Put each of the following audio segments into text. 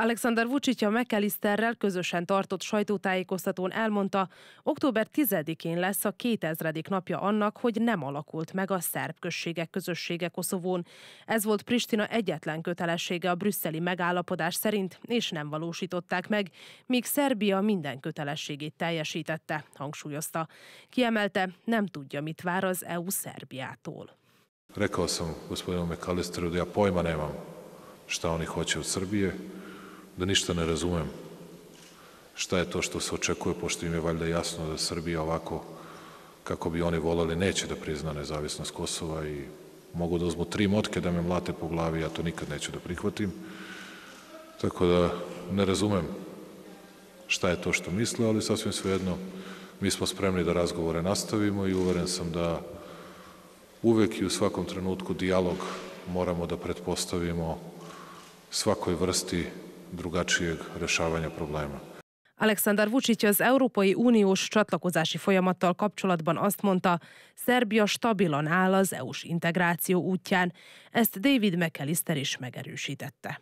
Alexander Vucic a McAllisterrel közösen tartott sajtótájékoztatón elmondta, október 10-én lesz a 2000. napja annak, hogy nem alakult meg a szerb községek közössége Koszovón. Ez volt Pristina egyetlen kötelessége a brüsszeli megállapodás szerint, és nem valósították meg, míg Szerbia minden kötelességét teljesítette, hangsúlyozta. Kiemelte, nem tudja, mit vár az EU Szerbiától. Rekoszom, sam gospodinu McAllisteru da ja pojma nemam šta oni hoće od Srbije, da ništa ne razumem šta je to što se očekuje, pošto im je valjda jasno da Srbija ovako, kako bi oni volali, neće da prizna nezavisnost Kosova i mogu da uzmu tri motke da me mlate po glavi, ja to nikad neću da prihvatim. Tako da ne razumem šta je to što misle, ali sasvim svejedno mi smo spremni da razgovore nastavimo i uveren sam da uvek i u svakom trenutku dijalog moramo da pretpostavimo svakoj vrsti drugačijeg rešavanja problema. Alexander Vučić az Európai Uniós csatlakozási folyamattal kapcsolatban azt mondta, Szerbia stabilan áll az EU-s integráció útján. Ezt David McAllister is megerősítette.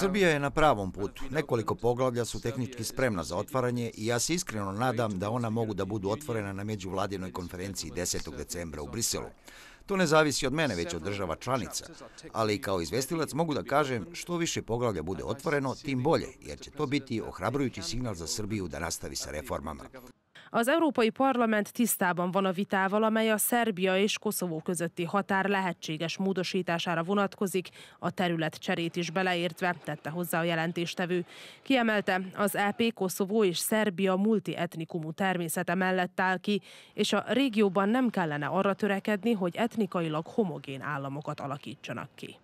Srbija je na pravom putu. Nekoliko poglavlja su tehnički spremna za otvaranje i ja se iskreno nadam da ona mogu da budu otvorena na međuvladinoj konferenciji 10. decembra u Briselu. To ne zavisi od mene, već od država članica. Ali kao izvestilac mogu da kažem što više poglavlja bude otvoreno, tim bolje, jer će to biti ohrabrujući signal za Srbiju da nastavi sa reformama. Az Európai Parlament tisztában van a vitával, amely a Szerbia és Koszovó közötti határ lehetséges módosítására vonatkozik, a terület cserét is beleértve, tette hozzá a jelentéstevő. Kiemelte, az EP Koszovó és Szerbia multietnikumú természete mellett áll ki, és a régióban nem kellene arra törekedni, hogy etnikailag homogén államokat alakítsanak ki.